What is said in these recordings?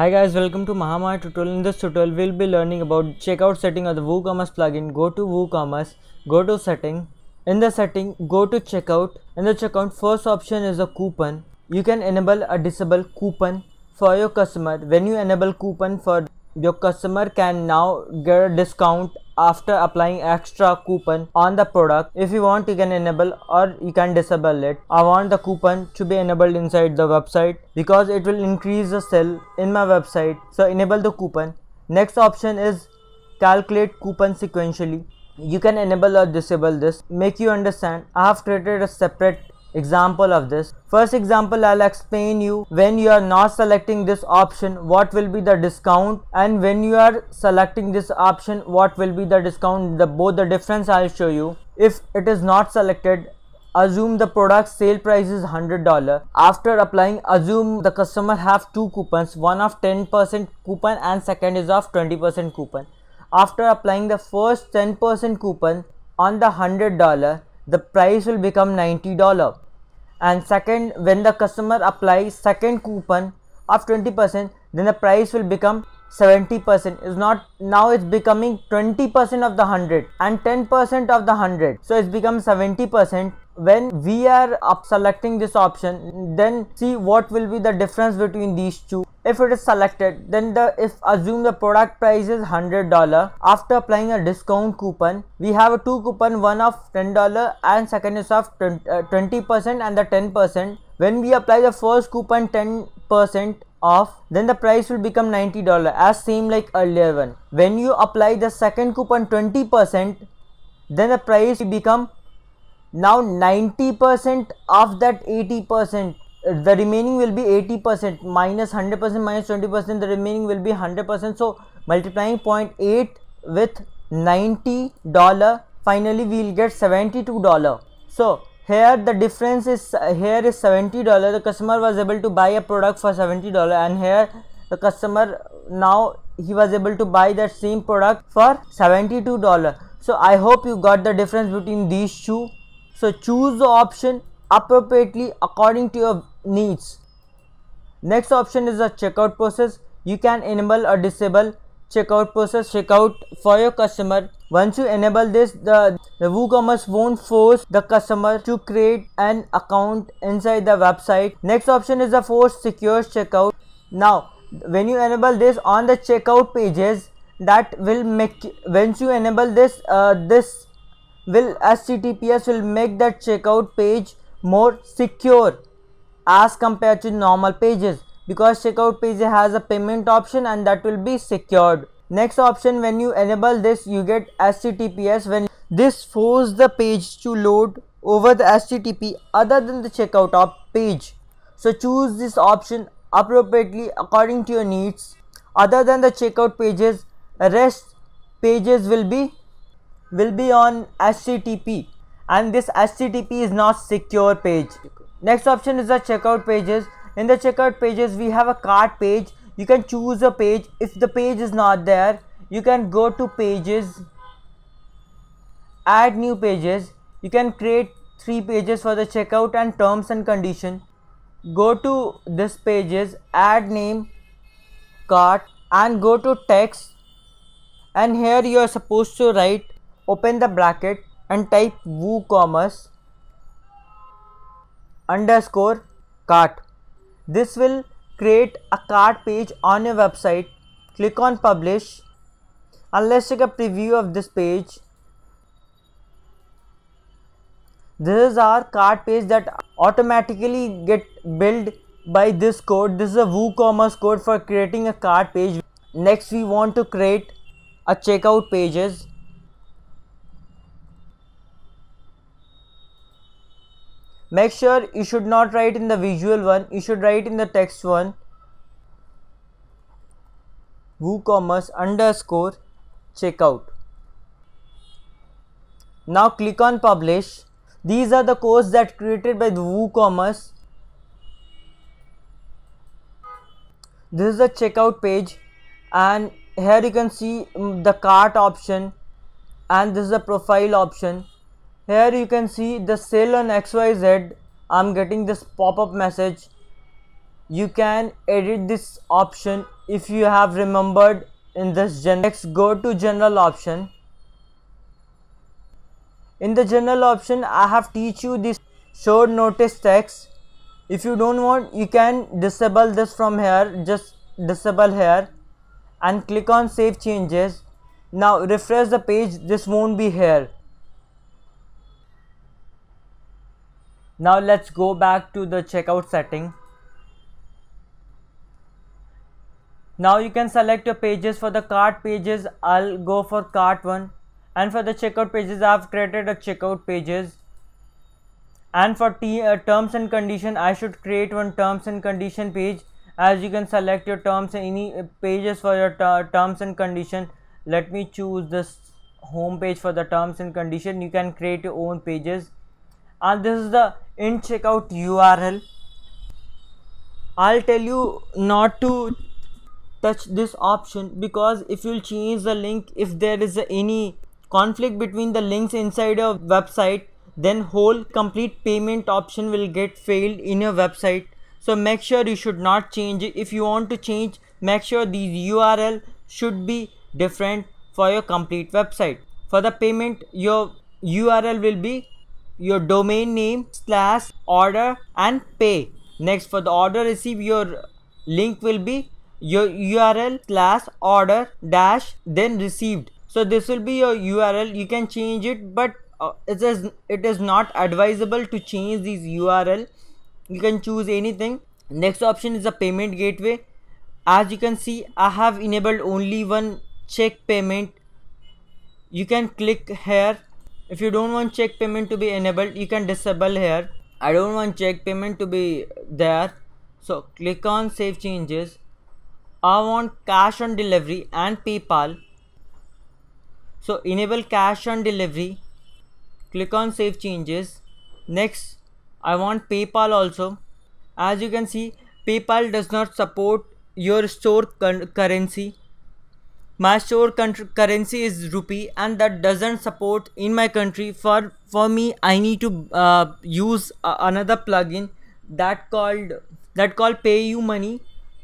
Hi guys, welcome to Mahamaya tutorial. In this tutorial, we'll be learning about checkout setting of the WooCommerce plugin. Go to WooCommerce, go to setting. In the setting, go to checkout. In the checkout, first option is a coupon. You can enable or disable coupon for your customer. When you enable coupon for your customer can now get a discount after applying extra coupon on the product if you want you can enable or you can disable it i want the coupon to be enabled inside the website because it will increase the sale in my website so enable the coupon next option is calculate coupon sequentially you can enable or disable this make you understand i have created a separate example of this. First example I'll explain you when you are not selecting this option what will be the discount and when you are selecting this option what will be the discount the both the difference I'll show you. If it is not selected assume the product sale price is $100 after applying assume the customer have two coupons one of 10% coupon and second is of 20% coupon after applying the first 10% coupon on the $100 the price will become $90 and second when the customer applies second coupon of 20% then the price will become 70% is not now it's becoming 20% of the 100 and 10% of the 100 so it's become 70% when we are up selecting this option then see what will be the difference between these two if it is selected then the if assume the product price is $100 after applying a discount coupon we have a two coupon one of $10 and second is of 20% uh, and the 10% when we apply the first coupon 10% off then the price will become $90 as same like earlier one when you apply the second coupon 20% then the price will become now 90% of that 80% uh, the remaining will be 80% minus 100% minus 20% the remaining will be 100% so multiplying 0.8 with 90 dollar finally we'll get 72 dollar so here the difference is uh, here is 70 dollar the customer was able to buy a product for 70 dollar and here the customer uh, now he was able to buy that same product for 72 dollar so i hope you got the difference between these two so choose the option appropriately according to your needs. Next option is the checkout process. You can enable or disable checkout process checkout for your customer. Once you enable this, the, the WooCommerce won't force the customer to create an account inside the website. Next option is the force secure checkout. Now, when you enable this on the checkout pages, that will make once you enable this, uh, this will HTTPS will make that checkout page more secure as compared to normal pages because checkout page has a payment option and that will be secured. Next option when you enable this you get HTTPS when this force the page to load over the HTTP other than the checkout op page. So choose this option appropriately according to your needs. Other than the checkout pages, rest pages will be will be on HTTP and this HTTP is not secure page. Next option is the checkout pages. In the checkout pages we have a cart page. You can choose a page. If the page is not there you can go to pages add new pages. You can create three pages for the checkout and terms and condition. Go to this pages add name cart and go to text and here you are supposed to write open the bracket and type woocommerce underscore cart. This will create a cart page on your website. Click on publish and let's take a preview of this page. This is our cart page that automatically get built by this code. This is a WooCommerce code for creating a cart page. Next we want to create a checkout pages make sure you should not write in the visual one you should write in the text one woocommerce underscore checkout now click on publish these are the codes that created by the woocommerce this is the checkout page and here you can see mm, the cart option and this is the profile option here you can see the sale on xyz i'm getting this pop-up message you can edit this option if you have remembered in this gen next go to general option in the general option i have teach you this show notice text if you don't want you can disable this from here just disable here and click on save changes now refresh the page this won't be here now let's go back to the checkout setting now you can select your pages for the cart pages i'll go for cart one and for the checkout pages i've created a checkout pages and for uh, terms and condition i should create one terms and condition page as you can select your terms and any uh, pages for your terms and condition let me choose this home page for the terms and condition you can create your own pages and this is the in checkout URL I'll tell you not to touch this option because if you'll change the link if there is any conflict between the links inside your website then whole complete payment option will get failed in your website so make sure you should not change it if you want to change make sure these URL should be different for your complete website for the payment your URL will be your domain name slash order and pay next for the order receive your link will be your url slash order dash then received so this will be your url you can change it but uh, it is it is not advisable to change this url you can choose anything next option is the payment gateway as you can see i have enabled only one check payment you can click here if you don't want check payment to be enabled you can disable here I don't want check payment to be there so click on save changes I want cash on delivery and PayPal so enable cash on delivery click on save changes next I want PayPal also as you can see PayPal does not support your store currency my sure currency is rupee and that doesn't support in my country for for me i need to uh, use uh, another plugin that called that called pay you money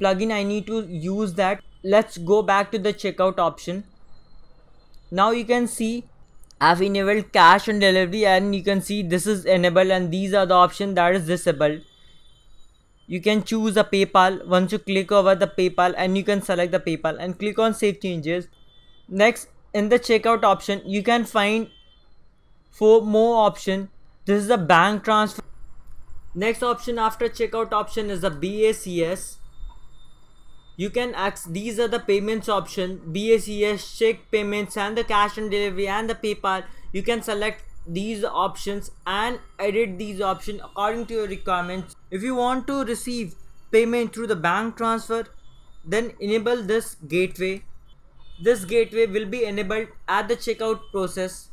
plugin i need to use that let's go back to the checkout option now you can see i've enabled cash and delivery and you can see this is enabled and these are the options that is disabled you can choose a paypal once you click over the paypal and you can select the paypal and click on save changes next in the checkout option you can find four more option this is the bank transfer next option after checkout option is the bacs you can access these are the payments option bacs check payments and the cash and delivery and the paypal you can select these options and edit these options according to your requirements if you want to receive payment through the bank transfer, then enable this gateway. This gateway will be enabled at the checkout process.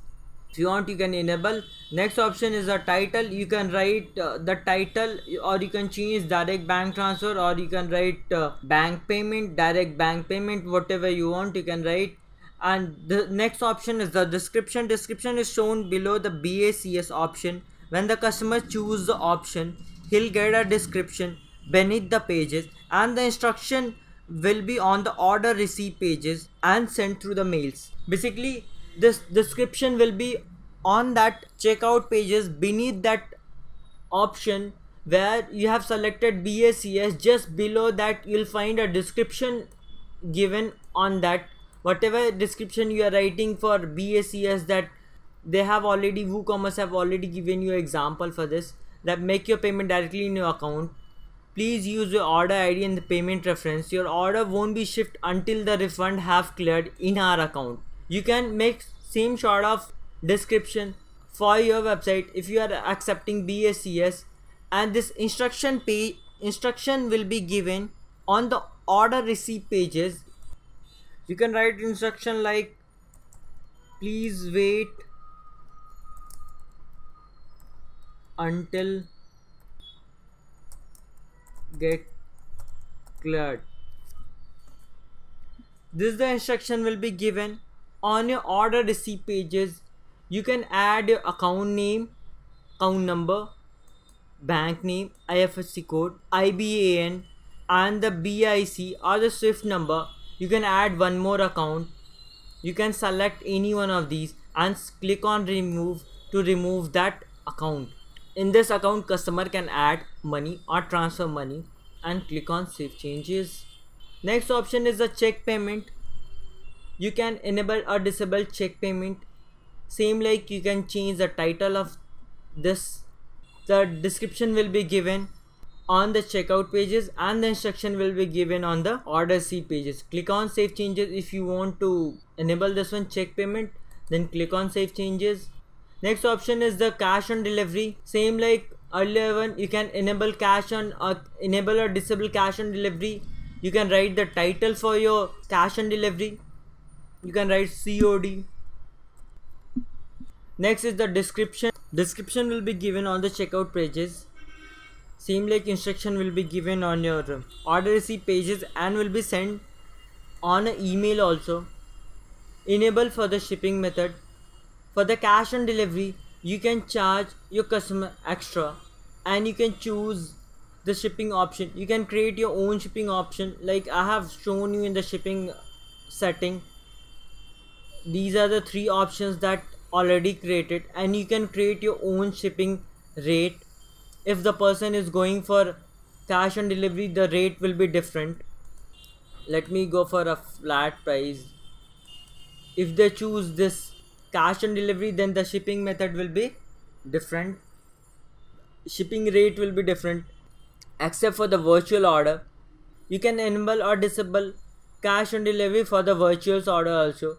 If you want, you can enable. Next option is the title. You can write uh, the title or you can change direct bank transfer or you can write uh, bank payment, direct bank payment, whatever you want, you can write and the next option is the description description is shown below the BACS option when the customer choose the option he'll get a description beneath the pages and the instruction will be on the order receipt pages and sent through the mails. Basically, this description will be on that checkout pages beneath that option where you have selected BACS just below that you'll find a description given on that whatever description you are writing for BACS that they have already WooCommerce have already given you example for this that make your payment directly in your account please use your order id and the payment reference your order won't be shipped until the refund have cleared in our account you can make same sort of description for your website if you are accepting BSCS and this instruction page instruction will be given on the order receipt pages you can write instruction like please wait until get cleared this the instruction will be given on your order receipt pages you can add your account name account number bank name ifsc code iban and the bic or the swift number you can add one more account you can select any one of these and click on remove to remove that account in this account, customer can add money or transfer money and click on save changes. Next option is the check payment. You can enable or disable check payment. Same like you can change the title of this. The description will be given on the checkout pages and the instruction will be given on the order C pages. Click on save changes if you want to enable this one check payment then click on save changes next option is the cash on delivery same like earlier one you can enable cash on uh, enable or disable cash on delivery you can write the title for your cash on delivery you can write COD next is the description description will be given on the checkout pages same like instruction will be given on your order receipt pages and will be sent on email also enable for the shipping method for the cash on delivery, you can charge your customer extra and you can choose the shipping option. You can create your own shipping option like I have shown you in the shipping setting. These are the three options that already created and you can create your own shipping rate. If the person is going for cash on delivery, the rate will be different. Let me go for a flat price. If they choose this cash on delivery then the shipping method will be different shipping rate will be different except for the virtual order you can enable or disable cash on delivery for the virtual order also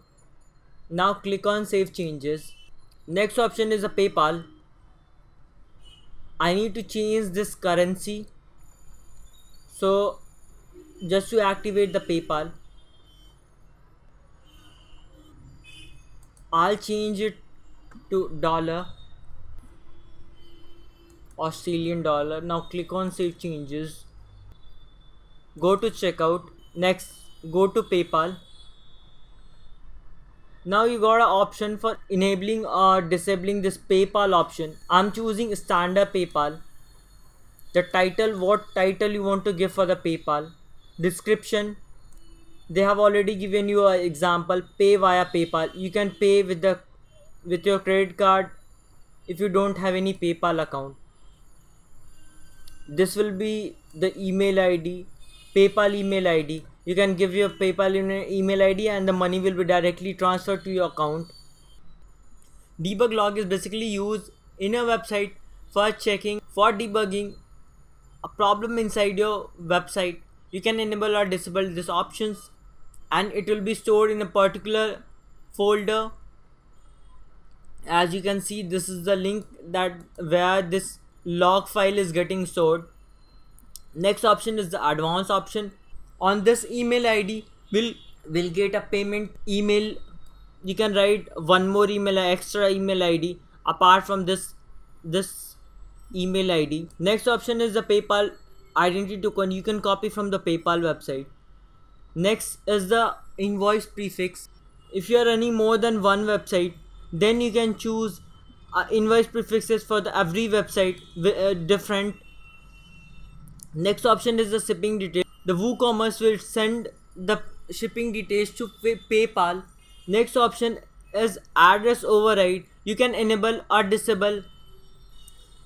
now click on save changes next option is a paypal i need to change this currency so just to activate the paypal I'll change it to dollar Australian dollar now click on save changes go to checkout next go to PayPal now you got an option for enabling or disabling this PayPal option I'm choosing standard PayPal the title what title you want to give for the PayPal description they have already given you an example pay via paypal you can pay with the with your credit card if you don't have any paypal account this will be the email id paypal email id you can give your paypal email id and the money will be directly transferred to your account debug log is basically used in a website for checking for debugging a problem inside your website you can enable or disable these options and it will be stored in a particular folder as you can see this is the link that where this log file is getting stored next option is the advanced option on this email id will will get a payment email you can write one more email extra email id apart from this this email id next option is the paypal identity token you can copy from the paypal website Next is the invoice prefix. If you are running more than one website, then you can choose uh, invoice prefixes for the every website uh, different. Next option is the shipping detail. The WooCommerce will send the shipping details to PayPal. Next option is address override. You can enable or disable.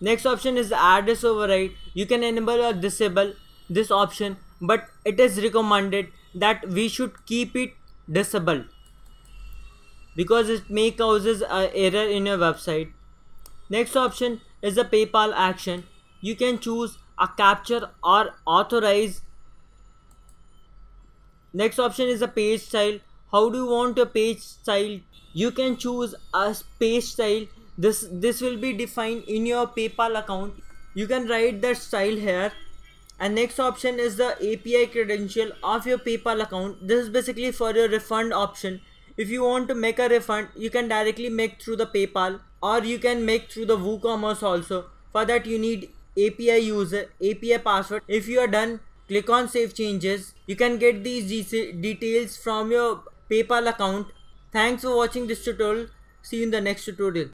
Next option is address override. You can enable or disable this option, but it is recommended that we should keep it disabled because it may causes a error in your website next option is a paypal action you can choose a capture or authorize next option is a page style how do you want a page style you can choose a page style this this will be defined in your paypal account you can write that style here and next option is the API credential of your PayPal account. This is basically for your refund option. If you want to make a refund, you can directly make through the PayPal or you can make through the WooCommerce also. For that you need API user, API password. If you are done, click on save changes. You can get these details from your PayPal account. Thanks for watching this tutorial. See you in the next tutorial.